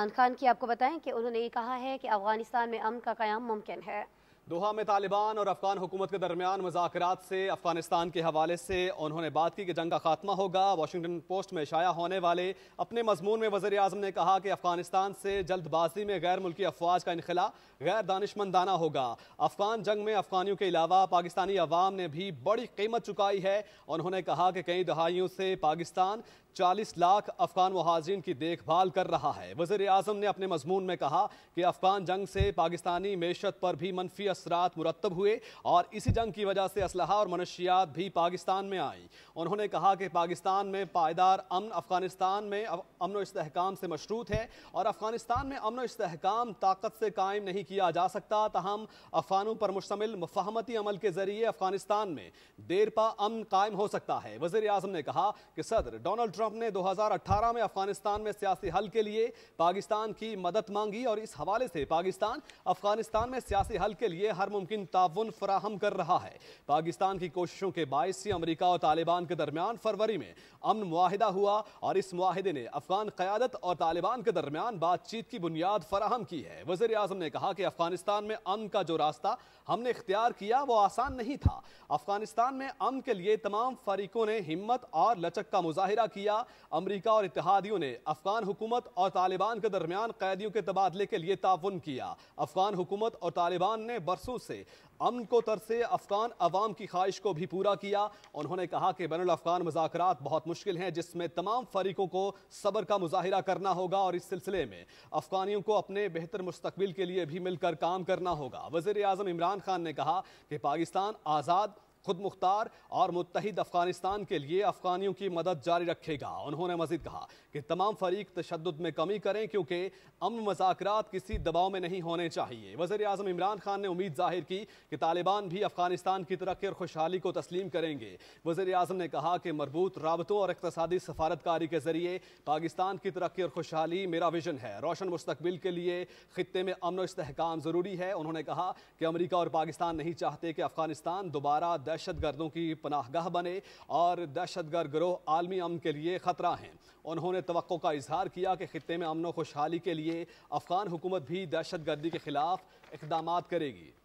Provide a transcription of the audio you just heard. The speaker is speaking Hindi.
इमरान खान की आपको बताएं कि उन्होंने ये कहा है कि अफगानिस्तान में अमन का क्याम मुमकिन है दोहा में तालिबान और अफगान हुकूमत के दरमियान मुजात से अफगानिस्तान के हवाले से उन्होंने बात की कि जंग का खात्मा होगा वाशिंगटन पोस्ट में शाया होने वाले अपने मजमून में वजी अजम ने कहा कि अफगानिस्तान से जल्दबाजी में गैर मुल्की अफवाज का इनखला गैर दानशमंदाना होगा अफगान जंग में अफगानियों के अलावा पाकिस्तानी अवाम ने भी बड़ी कीमत चुकाई है उन्होंने कहा कि कई दहाइयों से पाकिस्तान चालीस लाख अफगान महाजिन की देखभाल कर रहा है वजी अजम ने अपने मजमून में कहा कि अफगान जंग से पाकिस्तानी मीशत पर भी मनफी असरात मुरतब हुए और इसी जंग की वजह से असलहा और मनशियात भी पाकिस्तान में आई उन्होंने कहा कि पाकिस्तान में पायदार अमन अफगानिस्तान में अमन इसकाम से मशरूत है और अफगानिस्तान में अमन इसकाम ताकत से कायम नहीं किया जा सकता तहम अफानों पर मुश्तमिल मफाहमती अमल के जरिए अफगानिस्तान में देरपा अमन कायम हो सकता है वजीर अजम ने कहा कि सदर डोनाल्ड ट्रंप ने दो हजार अठारह में अफगानिस्तान में सियासी हल के लिए पाकिस्तान की मदद मांगी और इस हवाले से पाकिस्तान अफगानिस्तान में सियासी हल के लिए लिए हर मुमकिन ताउन फराहम कर रहा है पाकिस्तान की कोशिशों के बायस से अमरीका और तालिबान के दरमियान फरवरी में अमन माहिदा हुआ और इस माहदे ने अफगान क्यादत और तालिबान के दरमियान बातचीत की बुनियाद फराहम की है वजी अजम ने कहा कि अफगानिस्तान में अमन का जो रास्ता हमने इख्तियार किया वो आसान नहीं था अफगानिस्तान में अमन के लिए तमाम फरीकों ने हिम्मत और लचक का मुजाहरा किया अमरीका और इतिहादियों ने अफगान हुकूमत और तालिबान के दरमियान कैदियों के तबादले के लिए ताउन किया अफगान हुकूमत और तालिबान ने बरसों से अमन को तरसे अफगान अवाम की ख्वाहिश को भी पूरा किया उन्होंने कहा कि बैन अफगान मुजाकर बहुत मुश्किल हैं जिसमें तमाम फरीकों को सबर का मुजाहरा करना होगा और इस सिलसिले में अफगानियों को अपने बेहतर मुस्तबिल के लिए भी मिलकर काम करना होगा वजीर अजम इमरान खान ने कहा कि पाकिस्तान आज़ाद खुद मुख्तार और मुतहद अफगानिस्तान के लिए अफगानियों की मदद जारी रखेगा उन्होंने मजीद कहा कि तमाम फरीक तशद में कमी करें क्योंकि अमन मजाक किसी दबाव में नहीं होने चाहिए वजर अजम इमरान खान ने उम्मीद जाहिर की कि तालिबान भी अफगानिस्तान की तरक्की और खुशहाली को तस्लीम करेंगे वजर अजम ने कहा कि मरबूत रबतों और इकतदी सफारतकारी के जरिए पाकिस्तान की तरक्की और खुशहाली मेरा विजन है रोशन मुस्तबिल के लिए खत्े में अमन इसकाम ज़रूरी है उन्होंने कहा कि अमरीका और पाकिस्तान नहीं चाहते कि अफगानिस्तान दोबारा दहशतगर्दों की पनाहगाह बने और दहशतगर्द ग्रोह आलमी अमन के लिए ख़तरा हैं उन्होंने तो का इजहार किया कि खत्े में अमन खुशहाली के लिए अफगान हुकूमत भी दहशत गर्दी के खिलाफ इकदाम करेगी